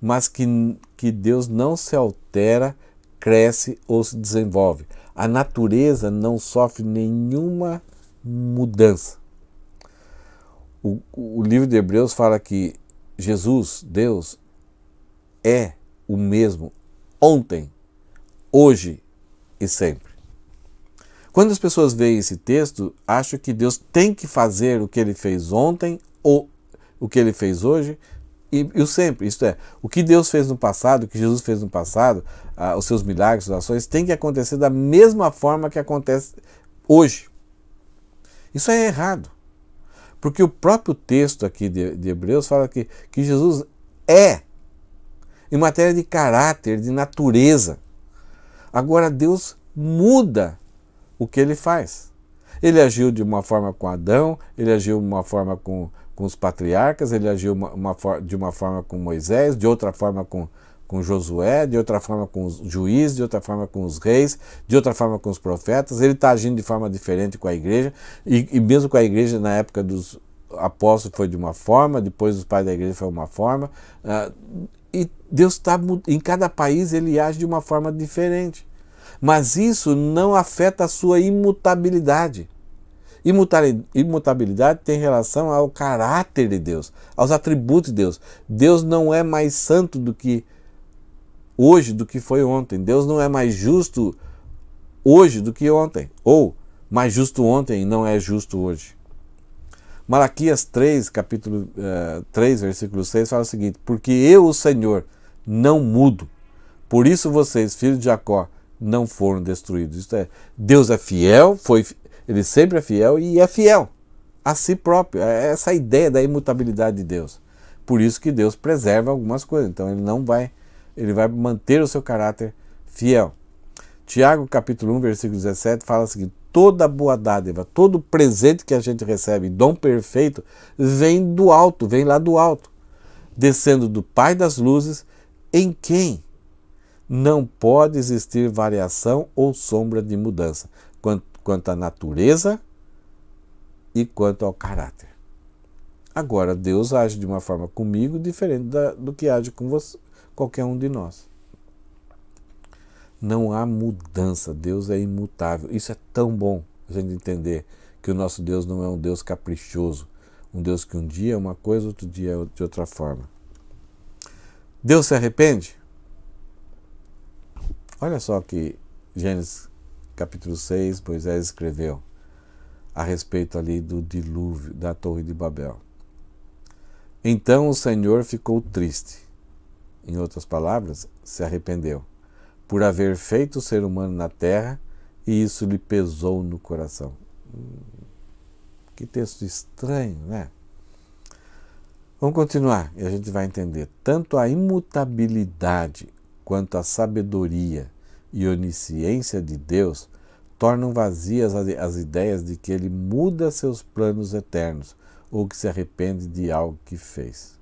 mas que, que Deus não se altera, cresce ou se desenvolve. A natureza não sofre nenhuma mudança. O, o livro de Hebreus fala que Jesus, Deus, é o mesmo ontem, hoje e sempre. Quando as pessoas veem esse texto, acham que Deus tem que fazer o que ele fez ontem ou o que ele fez hoje e, e o sempre. Isto é, o que Deus fez no passado, o que Jesus fez no passado, ah, os seus milagres, suas ações, tem que acontecer da mesma forma que acontece hoje. Isso é errado. Porque o próprio texto aqui de, de Hebreus fala que, que Jesus é, em matéria de caráter, de natureza. Agora Deus muda o que ele faz. Ele agiu de uma forma com Adão, ele agiu de uma forma com, com os patriarcas, ele agiu uma, uma, de uma forma com Moisés, de outra forma com, com Josué, de outra forma com os juízes, de outra forma com os reis, de outra forma com os profetas. Ele está agindo de forma diferente com a igreja, e, e mesmo com a igreja na época dos apóstolos foi de uma forma, depois dos pais da igreja foi uma forma. Uh, e Deus está em cada país ele age de uma forma diferente. Mas isso não afeta a sua imutabilidade. Imutabilidade tem relação ao caráter de Deus, aos atributos de Deus. Deus não é mais santo do que hoje do que foi ontem. Deus não é mais justo hoje do que ontem. Ou mais justo ontem e não é justo hoje. Malaquias 3, capítulo uh, eh, 3, versículo 6, fala o seguinte: Porque eu, o Senhor, não mudo. Por isso vocês, filhos de Jacó, não foram destruídos. Isto é, Deus é fiel, foi, ele sempre é fiel e é fiel a si próprio. É essa ideia da imutabilidade de Deus. Por isso que Deus preserva algumas coisas. Então ele não vai, ele vai manter o seu caráter fiel. Tiago capítulo 1, versículo 17 fala o seguinte: toda boa dádiva, todo presente que a gente recebe, dom perfeito, vem do alto, vem lá do alto, descendo do Pai das luzes, em quem não pode existir variação ou sombra de mudança, quanto, quanto à natureza e quanto ao caráter. Agora, Deus age de uma forma comigo diferente da, do que age com você, qualquer um de nós. Não há mudança, Deus é imutável. Isso é tão bom a gente entender que o nosso Deus não é um Deus caprichoso, um Deus que um dia é uma coisa, outro dia é de outra forma. Deus se arrepende? Olha só que Gênesis capítulo 6, Moisés escreveu a respeito ali do dilúvio da Torre de Babel. Então o Senhor ficou triste. Em outras palavras, se arrependeu por haver feito o ser humano na terra e isso lhe pesou no coração. Hum, que texto estranho, né? Vamos continuar e a gente vai entender tanto a imutabilidade quanto a sabedoria e onisciência de Deus tornam vazias as ideias de que ele muda seus planos eternos ou que se arrepende de algo que fez.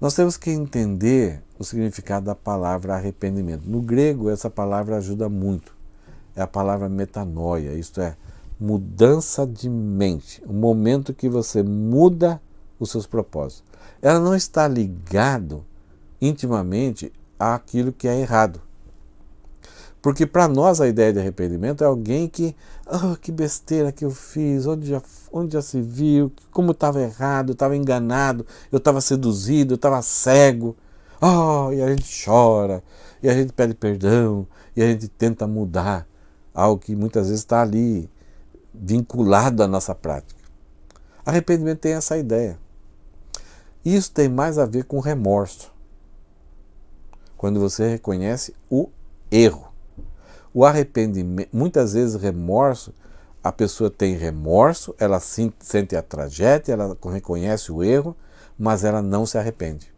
Nós temos que entender o significado da palavra arrependimento. No grego, essa palavra ajuda muito. É a palavra metanoia, isto é, mudança de mente, o momento que você muda os seus propósitos. Ela não está ligado intimamente aquilo que é errado. Porque para nós a ideia de arrependimento é alguém que, oh, que besteira que eu fiz, onde já, onde já se viu, como estava errado, estava enganado, eu estava seduzido, eu estava cego. Oh, e a gente chora, e a gente pede perdão, e a gente tenta mudar algo que muitas vezes está ali vinculado à nossa prática. Arrependimento tem essa ideia. Isso tem mais a ver com remorso quando você reconhece o erro. O arrependimento, muitas vezes remorso, a pessoa tem remorso, ela sente a tragédia, ela reconhece o erro, mas ela não se arrepende.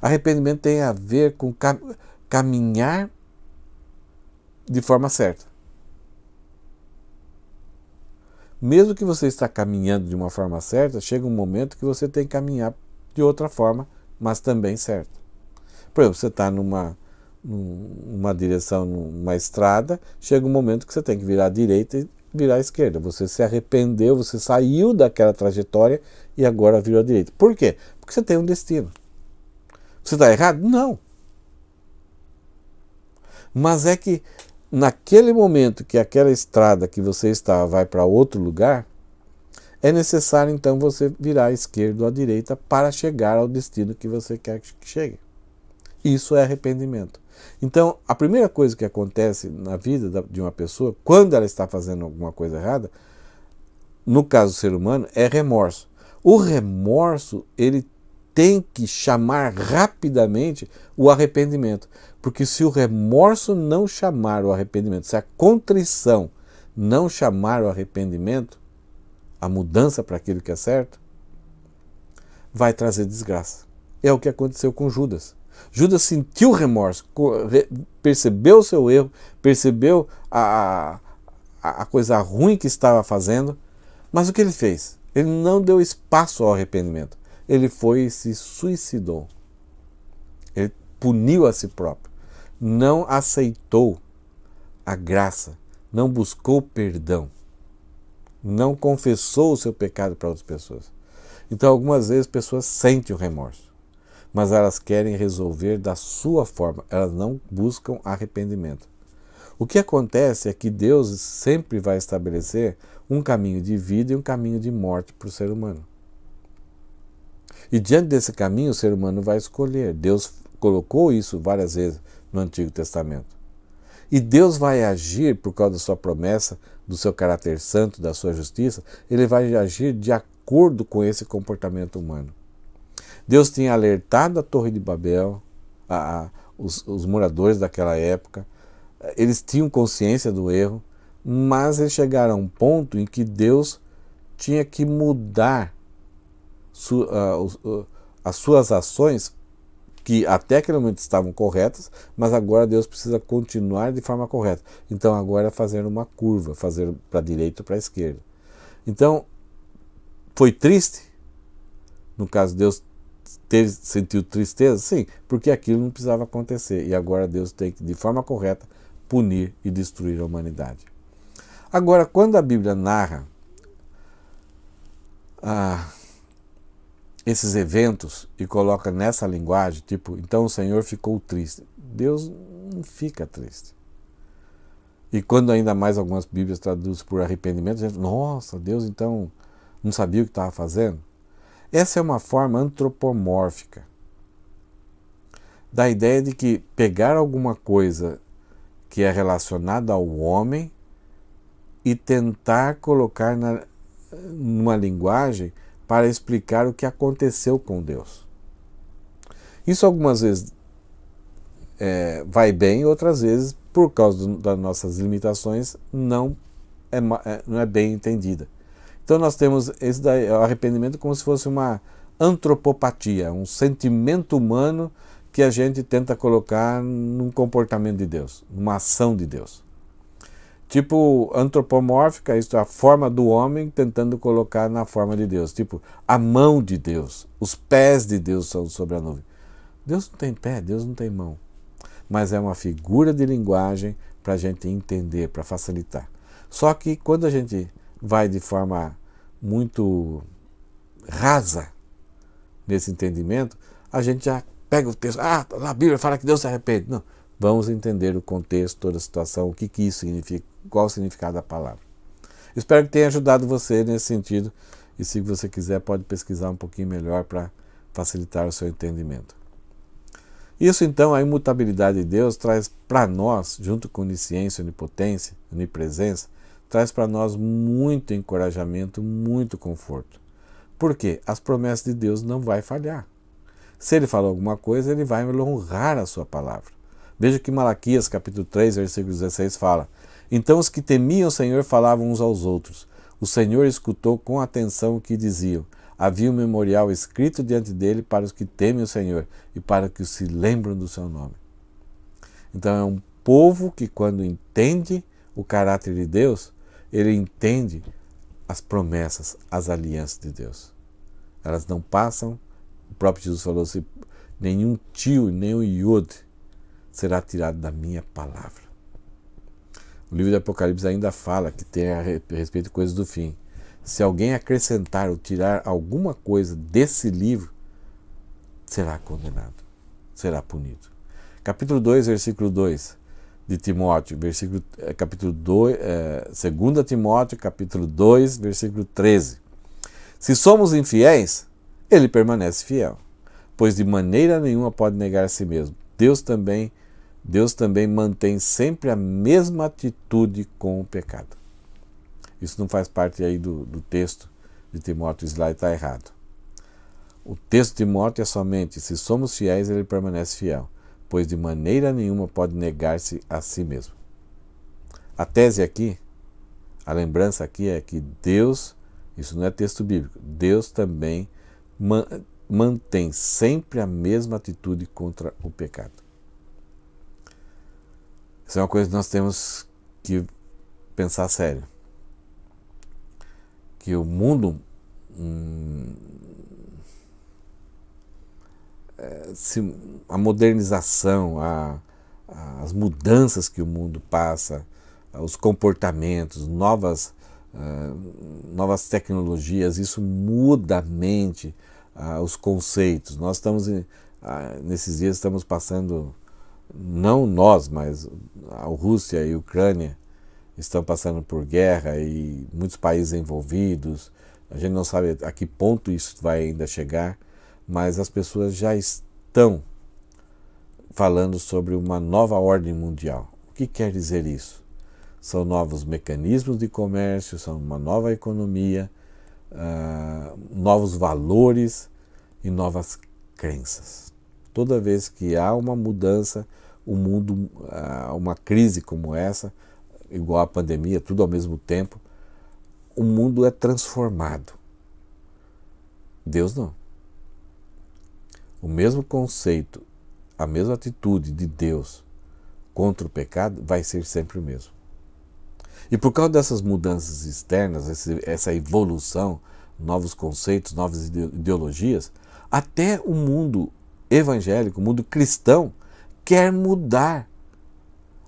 Arrependimento tem a ver com caminhar de forma certa. Mesmo que você está caminhando de uma forma certa, chega um momento que você tem que caminhar de outra forma, mas também certa. Por exemplo, você está numa, numa direção, numa estrada, chega um momento que você tem que virar à direita e virar à esquerda. Você se arrependeu, você saiu daquela trajetória e agora virou à direita. Por quê? Porque você tem um destino. Você está errado? Não. Mas é que naquele momento que aquela estrada que você está vai para outro lugar, é necessário então você virar à esquerda ou à direita para chegar ao destino que você quer que chegue. Isso é arrependimento. Então, a primeira coisa que acontece na vida de uma pessoa, quando ela está fazendo alguma coisa errada, no caso do ser humano, é remorso. O remorso, ele tem que chamar rapidamente o arrependimento. Porque se o remorso não chamar o arrependimento, se a contrição não chamar o arrependimento, a mudança para aquilo que é certo, vai trazer desgraça. É o que aconteceu com Judas. Judas sentiu remorso, percebeu o seu erro, percebeu a, a, coisa ruim que estava fazendo, mas o que ele fez? Ele não deu espaço ao arrependimento. Ele foi e se suicidou. Ele puniu a si próprio. Não aceitou a graça. Não buscou perdão. Não confessou o seu pecado para outras pessoas. Então, algumas vezes, pessoas sentem o remorso mas elas querem resolver da sua forma, elas não buscam arrependimento. O que acontece é que Deus sempre vai estabelecer um caminho de vida e um caminho de morte para o ser humano. E diante desse caminho, o ser humano vai escolher. Deus colocou isso várias vezes no Antigo Testamento. E Deus vai agir por causa da sua promessa, do seu caráter santo, da sua justiça, ele vai agir de acordo com esse comportamento humano. Deus tinha alertado a Torre de Babel, a, a, os, os moradores daquela época, eles tinham consciência do erro, mas eles chegaram a um ponto em que Deus tinha que mudar su, uh, as suas ações, que até aquele momento estavam corretas, mas agora Deus precisa continuar de forma correta. Então, agora é fazer uma curva, fazer para a direita ou para a esquerda. Então, foi triste, no caso, Deus teve, sentiu tristeza? Sim, porque aquilo não precisava acontecer. E agora Deus tem que, de forma correta, punir e destruir a humanidade. Agora, quando a Bíblia narra ah, esses eventos e coloca nessa linguagem, tipo, então o Senhor ficou triste. Deus não fica triste. E quando ainda mais algumas Bíblias traduzem por arrependimento, a gente, nossa, Deus então não sabia o que estava fazendo. Essa é uma forma antropomórfica da ideia de que pegar alguma coisa que é relacionada ao homem e tentar colocar na, numa linguagem para explicar o que aconteceu com Deus. Isso algumas vezes é, vai bem, outras vezes, por causa do, das nossas limitações, não é, é não é bem entendida. Então nós temos esse daí, é o arrependimento como se fosse uma antropopatia, um sentimento humano que a gente tenta colocar num comportamento de Deus, numa ação de Deus. Tipo antropomórfica, isto é, a forma do homem tentando colocar na forma de Deus. Tipo, a mão de Deus, os pés de Deus são sobre a nuvem. Deus não tem pé, Deus não tem mão. Mas é uma figura de linguagem para a gente entender, para facilitar. Só que quando a gente vai de forma muito rasa nesse entendimento, a gente já pega o texto, ah, a Bíblia fala que Deus se arrepende. Não, vamos entender o contexto, toda a situação, o que, que isso significa, qual o significado da palavra. Espero que tenha ajudado você nesse sentido e se você quiser pode pesquisar um pouquinho melhor para facilitar o seu entendimento. Isso então, a imutabilidade de Deus traz para nós, junto com onisciência, onipotência, onipresença, traz para nós muito encorajamento, muito conforto. Porque as promessas de Deus não vai falhar. Se ele falou alguma coisa, ele vai honrar a sua palavra. Veja que Malaquias capítulo 3, versículo 16 fala: Então os que temiam o Senhor falavam uns aos outros. O Senhor escutou com atenção o que diziam. Havia um memorial escrito diante dele para os que temem o Senhor e para os que se lembram do seu nome. Então é um povo que quando entende o caráter de Deus, ele entende as promessas, as alianças de Deus. Elas não passam, o próprio Jesus falou assim: nenhum tio, nenhum iod será tirado da minha palavra. O livro do Apocalipse ainda fala que tem a respeito de coisas do fim. Se alguém acrescentar ou tirar alguma coisa desse livro, será condenado, será punido. Capítulo 2, versículo 2 de Timóteo, versículo, é, capítulo 2, é, 2 Timóteo, capítulo 2, versículo 13. Se somos infiéis, ele permanece fiel, pois de maneira nenhuma pode negar a si mesmo. Deus também, Deus também mantém sempre a mesma atitude com o pecado. Isso não faz parte aí do, do texto de Timóteo, isso lá está errado. O texto de Timóteo é somente: se somos fiéis, ele permanece fiel pois de maneira nenhuma pode negar-se a si mesmo. A tese aqui, a lembrança aqui é que Deus, isso não é texto bíblico, Deus também mantém sempre a mesma atitude contra o pecado. Isso é uma coisa que nós temos que pensar sério. Que o mundo hum, se, a modernização, a, as mudanças que o mundo passa, ah, os comportamentos, novas, uh, novas tecnologias, isso muda a mente, uh, os conceitos. Nós estamos, uh, nesses dias, estamos passando, não nós, mas a Rússia e a Ucrânia estão passando por guerra e muitos países envolvidos. A gente não sabe a que ponto isso vai ainda chegar mas as pessoas já estão falando sobre uma nova ordem mundial. O que quer dizer isso? São novos mecanismos de comércio, são uma nova economia, uh, novos valores e novas crenças. Toda vez que há uma mudança, o um mundo, uh, uma crise como essa, igual a pandemia, tudo ao mesmo tempo, o mundo é transformado. Deus não. O mesmo conceito, a mesma atitude de Deus contra o pecado vai ser sempre o mesmo. E por causa dessas mudanças externas, essa evolução, novos conceitos, novas ideologias, até o mundo evangélico, o mundo cristão, quer mudar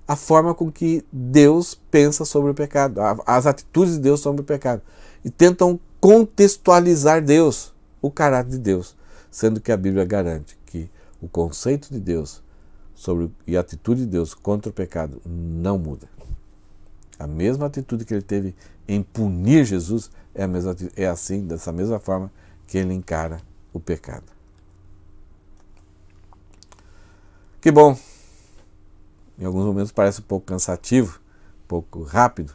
a forma com que Deus pensa sobre o pecado, as atitudes de Deus sobre o pecado. E tentam contextualizar Deus, o caráter de Deus sendo que a Bíblia garante que o conceito de Deus sobre e a atitude de Deus contra o pecado não muda. A mesma atitude que ele teve em punir Jesus é, a mesma, é assim, dessa mesma forma que ele encara o pecado. Que bom! Em alguns momentos parece um pouco cansativo, um pouco rápido,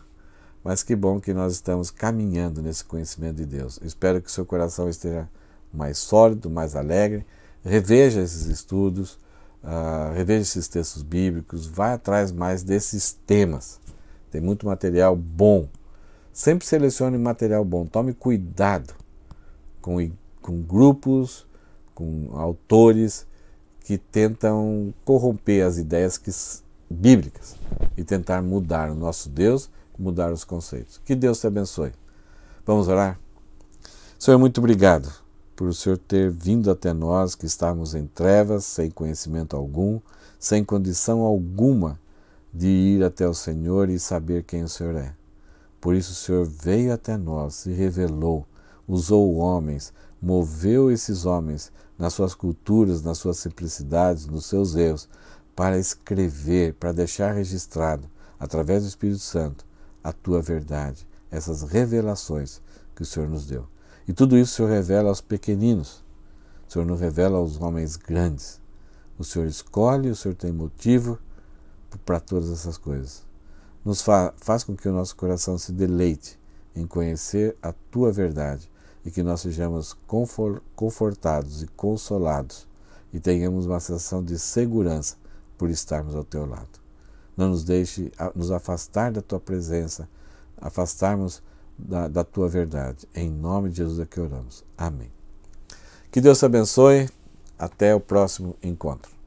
mas que bom que nós estamos caminhando nesse conhecimento de Deus. Espero que seu coração esteja mais sólido, mais alegre. Reveja esses estudos, uh, reveja esses textos bíblicos, vai atrás mais desses temas. Tem muito material bom. Sempre selecione material bom. Tome cuidado com, com grupos, com autores que tentam corromper as ideias que, bíblicas e tentar mudar o nosso Deus, mudar os conceitos. Que Deus te abençoe. Vamos orar? Senhor, muito obrigado por o Senhor ter vindo até nós que estávamos em trevas, sem conhecimento algum, sem condição alguma de ir até o Senhor e saber quem o Senhor é. Por isso o Senhor veio até nós, se revelou, usou homens, moveu esses homens nas suas culturas, nas suas simplicidades, nos seus erros, para escrever, para deixar registrado, através do Espírito Santo, a tua verdade, essas revelações que o Senhor nos deu. E tudo isso o Senhor revela aos pequeninos, o Senhor não revela aos homens grandes. O Senhor escolhe, o Senhor tem motivo para todas essas coisas. Nos fa faz com que o nosso coração se deleite em conhecer a tua verdade e que nós sejamos confortados e consolados e tenhamos uma sensação de segurança por estarmos ao teu lado. Não nos deixe nos afastar da tua presença, afastarmos da, da tua verdade. Em nome de Jesus é que oramos. Amém. Que Deus te abençoe. Até o próximo encontro.